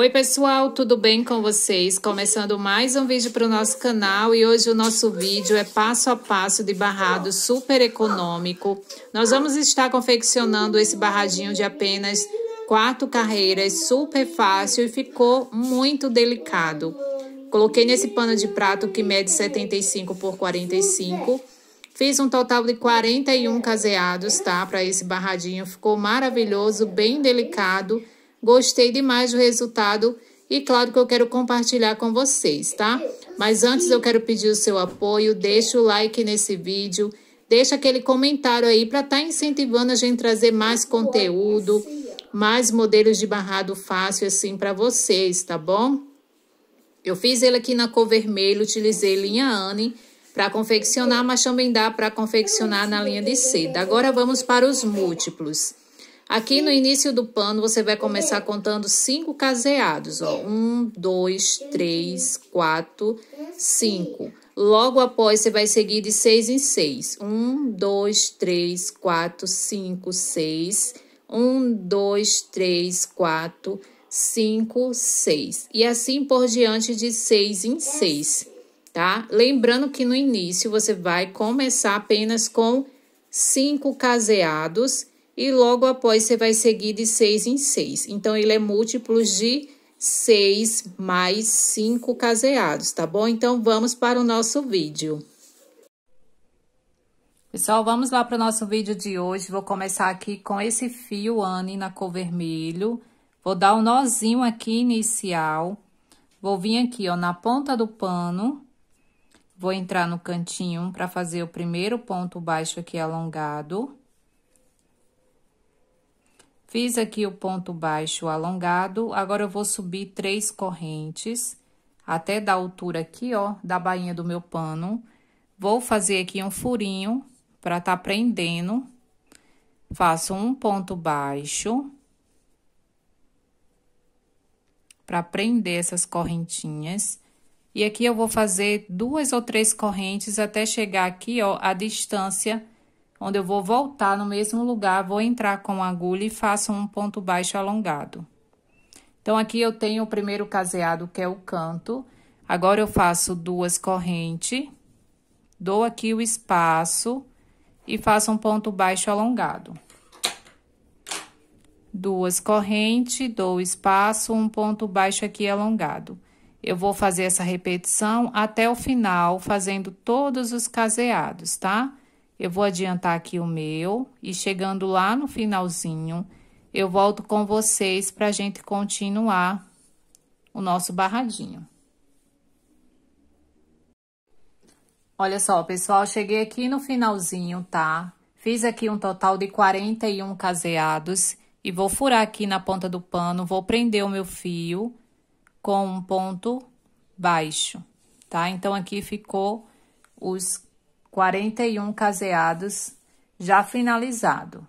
Oi, pessoal, tudo bem com vocês? Começando mais um vídeo para o nosso canal e hoje o nosso vídeo é passo a passo de barrado super econômico. Nós vamos estar confeccionando esse barradinho de apenas quatro carreiras, super fácil e ficou muito delicado. Coloquei nesse pano de prato que mede 75 por 45 Fiz um total de 41 caseados, tá? Para esse barradinho. Ficou maravilhoso, bem delicado Gostei demais do resultado e claro que eu quero compartilhar com vocês, tá? Mas antes eu quero pedir o seu apoio, deixa o like nesse vídeo, deixa aquele comentário aí para estar tá incentivando a gente a trazer mais conteúdo, mais modelos de barrado fácil assim para vocês, tá bom? Eu fiz ele aqui na cor vermelha, utilizei linha Anne para confeccionar, mas também dá para confeccionar na linha de seda. Agora vamos para os múltiplos. Aqui no início do pano, você vai começar contando cinco caseados, ó. Um, dois, três, quatro, cinco. Logo após, você vai seguir de seis em seis. Um, dois, três, quatro, cinco, seis. Um, dois, três, quatro, cinco, seis. E assim por diante de seis em seis, tá? Lembrando que no início, você vai começar apenas com cinco caseados e logo após você vai seguir de 6 em 6. Então, ele é múltiplos de 6 mais 5 caseados, tá bom? Então, vamos para o nosso vídeo. Pessoal, vamos lá para o nosso vídeo de hoje. Vou começar aqui com esse fio Anne na cor vermelho. Vou dar um nozinho aqui inicial. Vou vir aqui, ó, na ponta do pano. Vou entrar no cantinho para fazer o primeiro ponto baixo aqui alongado. Fiz aqui o ponto baixo alongado, agora eu vou subir três correntes até da altura aqui, ó, da bainha do meu pano. Vou fazer aqui um furinho para tá prendendo. Faço um ponto baixo para prender essas correntinhas. E aqui eu vou fazer duas ou três correntes até chegar aqui, ó, a distância onde eu vou voltar no mesmo lugar, vou entrar com a agulha e faço um ponto baixo alongado. Então, aqui eu tenho o primeiro caseado, que é o canto. Agora, eu faço duas correntes, dou aqui o espaço e faço um ponto baixo alongado. Duas correntes, dou espaço, um ponto baixo aqui alongado. Eu vou fazer essa repetição até o final, fazendo todos os caseados, tá? Eu vou adiantar aqui o meu e chegando lá no finalzinho, eu volto com vocês para a gente continuar o nosso barradinho. Olha só, pessoal, cheguei aqui no finalzinho, tá? Fiz aqui um total de 41 caseados e vou furar aqui na ponta do pano, vou prender o meu fio com um ponto baixo, tá? Então, aqui ficou os 41 caseados já finalizado.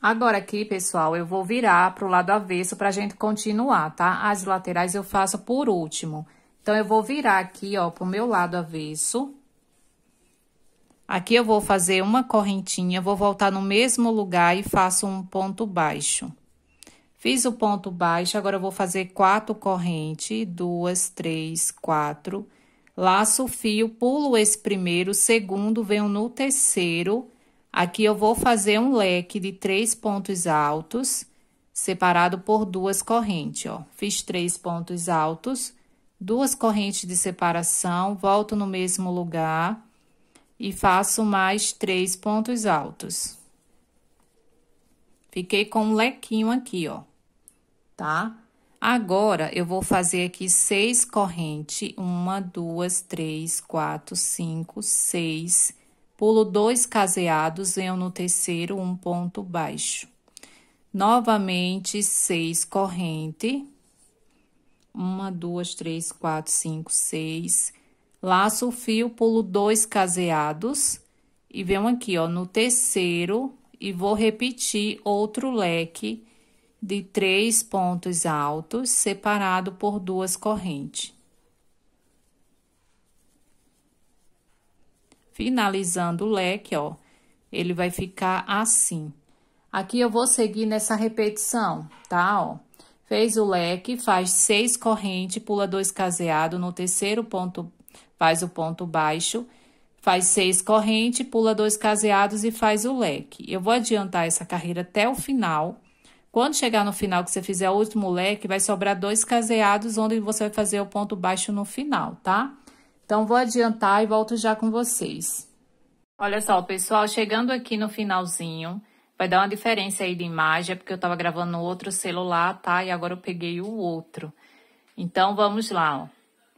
Agora aqui, pessoal, eu vou virar para o lado avesso para a gente continuar, tá? As laterais eu faço por último. Então, eu vou virar aqui, ó, pro meu lado avesso. Aqui eu vou fazer uma correntinha, vou voltar no mesmo lugar e faço um ponto baixo. Fiz o ponto baixo, agora eu vou fazer quatro correntes, duas, três, quatro laço o fio, pulo esse primeiro, segundo, venho no terceiro. Aqui eu vou fazer um leque de três pontos altos, separado por duas correntes, ó. Fiz três pontos altos, duas correntes de separação, volto no mesmo lugar e faço mais três pontos altos. Fiquei com um lequinho aqui, ó, tá? Agora, eu vou fazer aqui seis corrente, uma, duas, três, quatro, cinco, seis. Pulo dois caseados, venho no terceiro, um ponto baixo. Novamente, seis corrente. Uma, duas, três, quatro, cinco, seis. Laço o fio, pulo dois caseados. E venho aqui, ó, no terceiro, e vou repetir outro leque de três pontos altos separado por duas correntes. Finalizando o leque, ó, ele vai ficar assim. Aqui eu vou seguir nessa repetição, tá, ó? Fez o leque, faz seis correntes, pula dois caseados no terceiro ponto, faz o ponto baixo, faz seis correntes, pula dois caseados e faz o leque. Eu vou adiantar essa carreira até o final quando chegar no final que você fizer o último leque, vai sobrar dois caseados, onde você vai fazer o ponto baixo no final, tá? Então, vou adiantar e volto já com vocês. Olha só, pessoal, chegando aqui no finalzinho, vai dar uma diferença aí de imagem, é porque eu tava gravando no outro celular, tá? E agora eu peguei o outro. Então, vamos lá, ó.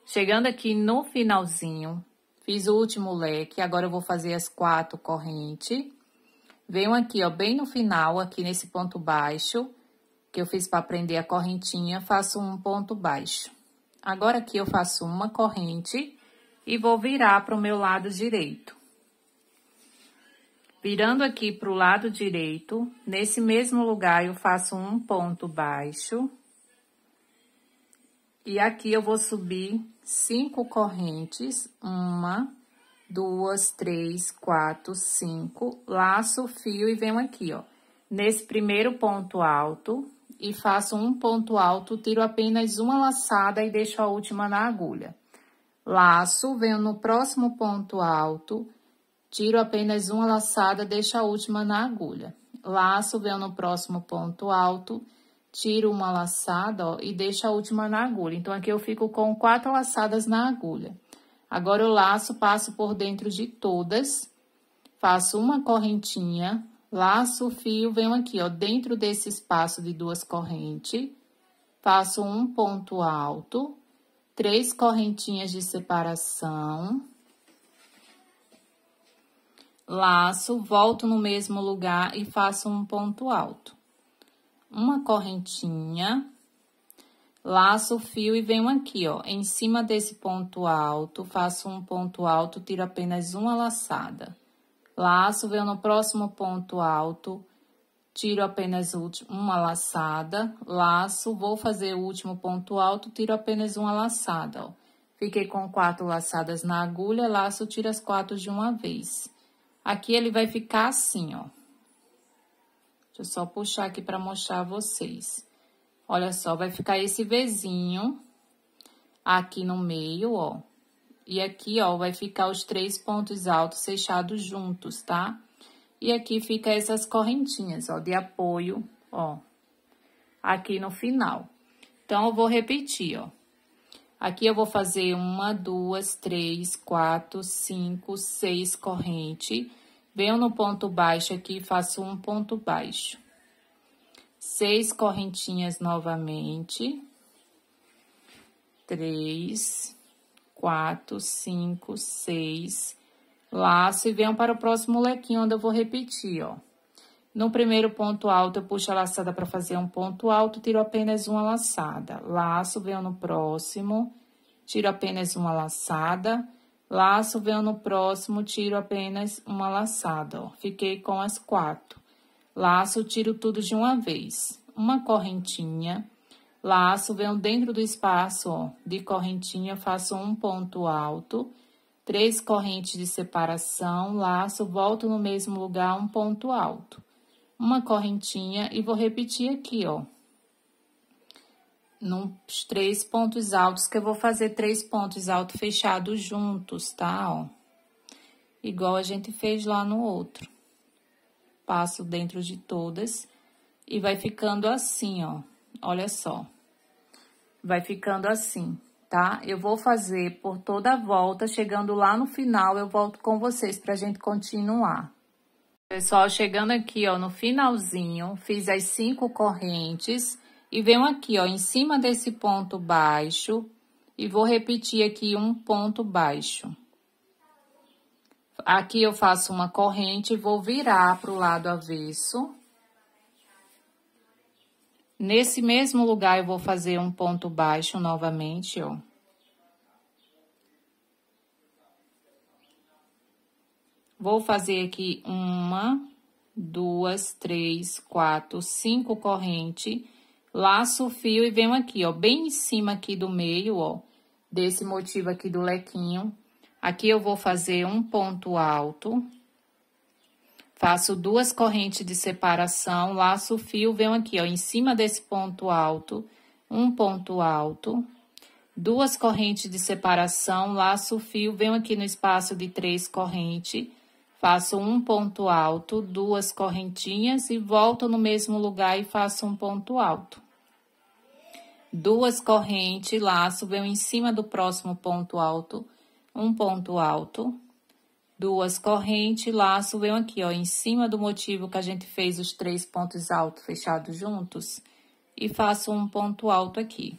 Chegando aqui no finalzinho, fiz o último leque, agora eu vou fazer as quatro correntes Venho aqui, ó, bem no final, aqui nesse ponto baixo, que eu fiz para prender a correntinha, faço um ponto baixo. Agora aqui eu faço uma corrente e vou virar para o meu lado direito. Virando aqui para o lado direito, nesse mesmo lugar eu faço um ponto baixo. E aqui eu vou subir cinco correntes, uma, duas, três, quatro, cinco, laço, fio e venho aqui, ó. Nesse primeiro ponto alto, e faço um ponto alto, tiro apenas uma laçada e deixo a última na agulha. Laço, venho no próximo ponto alto, tiro apenas uma laçada, deixo a última na agulha. Laço, venho no próximo ponto alto, tiro uma laçada, ó, e deixo a última na agulha. Então, aqui eu fico com quatro laçadas na agulha. Agora, eu laço, passo por dentro de todas, faço uma correntinha, laço o fio, venho aqui, ó, dentro desse espaço de duas correntes, faço um ponto alto, três correntinhas de separação, laço, volto no mesmo lugar e faço um ponto alto. Uma correntinha, laço o fio e venho aqui, ó, em cima desse ponto alto, faço um ponto alto, tiro apenas uma laçada. Laço, venho no próximo ponto alto, tiro apenas uma laçada, laço, vou fazer o último ponto alto, tiro apenas uma laçada, ó. Fiquei com quatro laçadas na agulha, laço, tiro as quatro de uma vez. Aqui ele vai ficar assim, ó. Deixa eu só puxar aqui para mostrar a vocês. Olha só, vai ficar esse Vzinho aqui no meio, ó. E aqui, ó, vai ficar os três pontos altos fechados juntos, tá? E aqui fica essas correntinhas, ó, de apoio, ó, aqui no final. Então, eu vou repetir, ó. Aqui eu vou fazer uma, duas, três, quatro, cinco, seis corrente. Venho no ponto baixo aqui e faço um ponto baixo seis correntinhas novamente. Três, quatro, cinco, seis. Laço e venho para o próximo lequinho, onde eu vou repetir, ó. No primeiro ponto alto, eu puxo a laçada para fazer um ponto alto, tiro apenas uma laçada. Laço, venho no próximo, tiro apenas uma laçada. Laço, venho no próximo, tiro apenas uma laçada, ó. Fiquei com as quatro. Laço, tiro tudo de uma vez. Uma correntinha. Laço, venho dentro do espaço ó, de correntinha, faço um ponto alto. Três correntes de separação, laço, volto no mesmo lugar, um ponto alto. Uma correntinha e vou repetir aqui, ó. Nos três pontos altos, que eu vou fazer três pontos altos fechados juntos, tá? Ó. Igual a gente fez lá no outro passo dentro de todas e vai ficando assim, ó. Olha só. Vai ficando assim, tá? Eu vou fazer por toda a volta, chegando lá no final eu volto com vocês pra gente continuar. Pessoal, chegando aqui, ó, no finalzinho, fiz as cinco correntes e venho aqui, ó, em cima desse ponto baixo e vou repetir aqui um ponto baixo. Aqui eu faço uma corrente, vou virar para o lado avesso. Nesse mesmo lugar, eu vou fazer um ponto baixo novamente, ó. Vou fazer aqui uma, duas, três, quatro, cinco corrente, laço o fio e venho aqui, ó, bem em cima aqui do meio, ó, desse motivo aqui do lequinho, Aqui eu vou fazer um ponto alto. Faço duas correntes de separação, laço o fio, venho aqui, ó, em cima desse ponto alto, um ponto alto. Duas correntes de separação, laço o fio, venho aqui no espaço de três correntes. Faço um ponto alto, duas correntinhas e volto no mesmo lugar e faço um ponto alto. Duas correntes, laço, venho em cima do próximo ponto alto um ponto alto, duas correntes, laço, venho aqui, ó, em cima do motivo que a gente fez os três pontos altos fechados juntos, e faço um ponto alto aqui.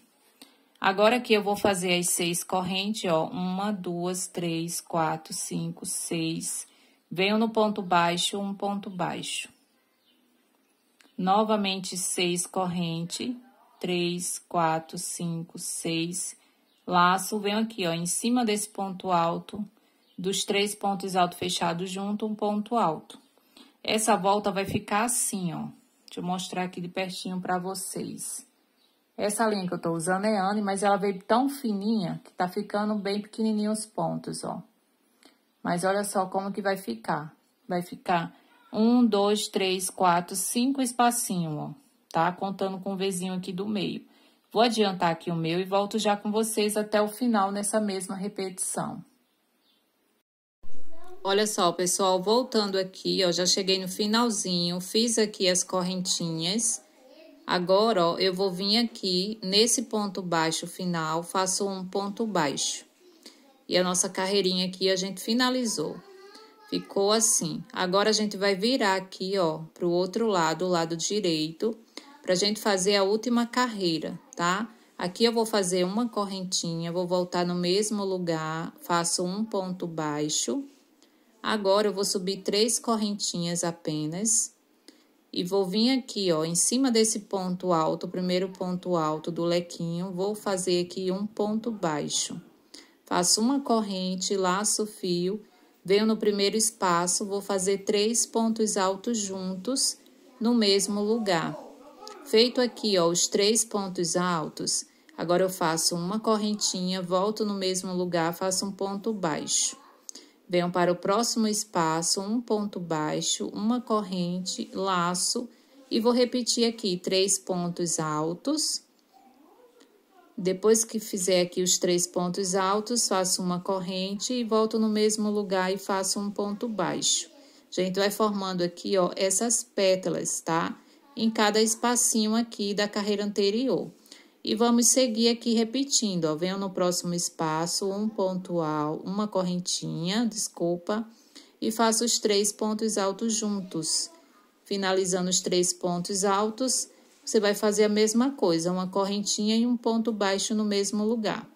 Agora aqui eu vou fazer as seis correntes, ó, uma, duas, três, quatro, cinco, seis, venho no ponto baixo, um ponto baixo. Novamente, seis corrente, três, quatro, cinco, seis, Laço, venho aqui, ó, em cima desse ponto alto, dos três pontos altos fechados junto, um ponto alto. Essa volta vai ficar assim, ó. Deixa eu mostrar aqui de pertinho pra vocês. Essa linha que eu tô usando é Anne, mas ela veio tão fininha que tá ficando bem pequenininho os pontos, ó. Mas olha só como que vai ficar. Vai ficar um, dois, três, quatro, cinco espacinho, ó. Tá? Contando com o vizinho aqui do meio. Vou adiantar aqui o meu e volto já com vocês até o final nessa mesma repetição. Olha só, pessoal, voltando aqui, ó, já cheguei no finalzinho, fiz aqui as correntinhas. Agora, ó, eu vou vir aqui nesse ponto baixo final, faço um ponto baixo. E a nossa carreirinha aqui a gente finalizou. Ficou assim. Agora, a gente vai virar aqui, ó, pro outro lado, o lado direito para a gente fazer a última carreira, tá? Aqui eu vou fazer uma correntinha, vou voltar no mesmo lugar, faço um ponto baixo. Agora, eu vou subir três correntinhas apenas. E vou vir aqui, ó, em cima desse ponto alto, primeiro ponto alto do lequinho, vou fazer aqui um ponto baixo. Faço uma corrente, laço o fio, venho no primeiro espaço, vou fazer três pontos altos juntos no mesmo lugar. Feito aqui, ó, os três pontos altos, agora eu faço uma correntinha, volto no mesmo lugar, faço um ponto baixo. Venho para o próximo espaço, um ponto baixo, uma corrente, laço, e vou repetir aqui três pontos altos. Depois que fizer aqui os três pontos altos, faço uma corrente e volto no mesmo lugar e faço um ponto baixo. Gente, vai formando aqui, ó, essas pétalas, tá? em cada espacinho aqui da carreira anterior. E vamos seguir aqui repetindo, ó, venho no próximo espaço, um ponto alto uma correntinha, desculpa, e faço os três pontos altos juntos. Finalizando os três pontos altos, você vai fazer a mesma coisa, uma correntinha e um ponto baixo no mesmo lugar.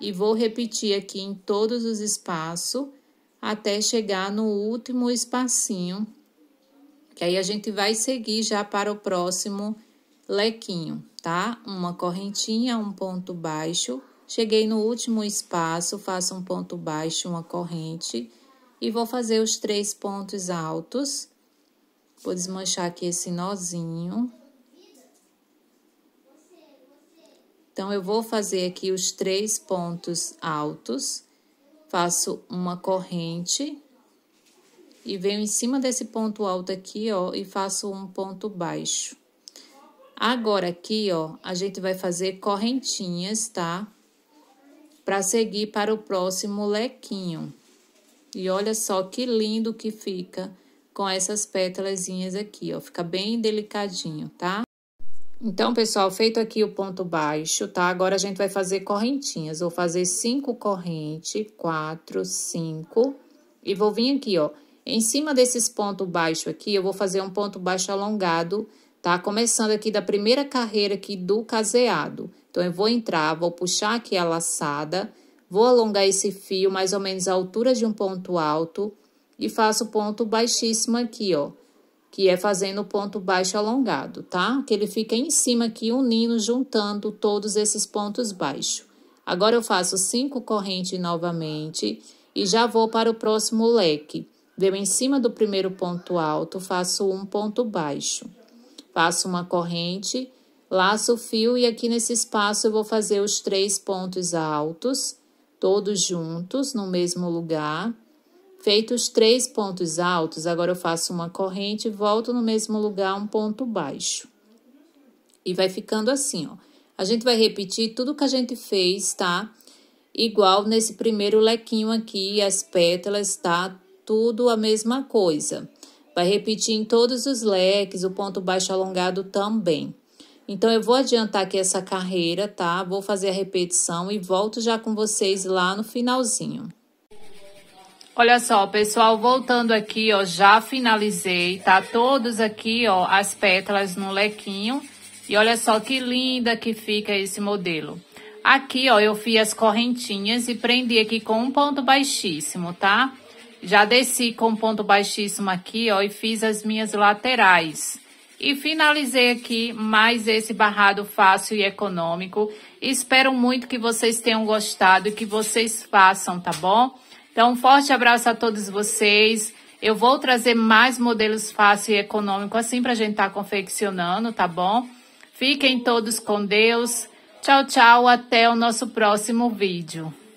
E vou repetir aqui em todos os espaços, até chegar no último espacinho que aí a gente vai seguir já para o próximo lequinho, tá? Uma correntinha, um ponto baixo. Cheguei no último espaço, faço um ponto baixo, uma corrente. E vou fazer os três pontos altos. Vou desmanchar aqui esse nozinho. Então, eu vou fazer aqui os três pontos altos. Faço uma corrente e venho em cima desse ponto alto aqui, ó, e faço um ponto baixo. Agora aqui, ó, a gente vai fazer correntinhas, tá? Para seguir para o próximo lequinho. E olha só que lindo que fica com essas pétalazinhas aqui, ó. Fica bem delicadinho, tá? Então, pessoal, feito aqui o ponto baixo, tá? Agora, a gente vai fazer correntinhas. Vou fazer cinco corrente, quatro, cinco. E vou vir aqui, ó, em cima desses pontos baixos aqui, eu vou fazer um ponto baixo alongado, tá? Começando aqui da primeira carreira aqui do caseado. Então, eu vou entrar, vou puxar aqui a laçada, vou alongar esse fio mais ou menos à altura de um ponto alto e faço ponto baixíssimo aqui, ó. Que é fazendo ponto baixo alongado, tá? Que ele fica em cima aqui, unindo, juntando todos esses pontos baixos. Agora, eu faço cinco correntes novamente e já vou para o próximo leque. Veio em cima do primeiro ponto alto, faço um ponto baixo. Faço uma corrente, laço o fio e aqui nesse espaço eu vou fazer os três pontos altos, todos juntos, no mesmo lugar. Feitos os três pontos altos, agora eu faço uma corrente, volto no mesmo lugar, um ponto baixo. E vai ficando assim, ó. A gente vai repetir tudo que a gente fez, tá? Igual nesse primeiro lequinho aqui, as pétalas, tá? tudo a mesma coisa. Vai repetir em todos os leques, o ponto baixo alongado também. Então, eu vou adiantar aqui essa carreira, tá? Vou fazer a repetição e volto já com vocês lá no finalzinho. Olha só, pessoal, voltando aqui, ó, já finalizei, tá? Todos aqui, ó, as pétalas no lequinho. E olha só que linda que fica esse modelo. Aqui, ó, eu fiz as correntinhas e prendi aqui com um ponto baixíssimo, tá? Já desci com ponto baixíssimo aqui, ó, e fiz as minhas laterais. E finalizei aqui mais esse barrado fácil e econômico. Espero muito que vocês tenham gostado e que vocês façam, tá bom? Então, um forte abraço a todos vocês. Eu vou trazer mais modelos fácil e econômico assim pra gente tá confeccionando, tá bom? Fiquem todos com Deus. Tchau, tchau. Até o nosso próximo vídeo.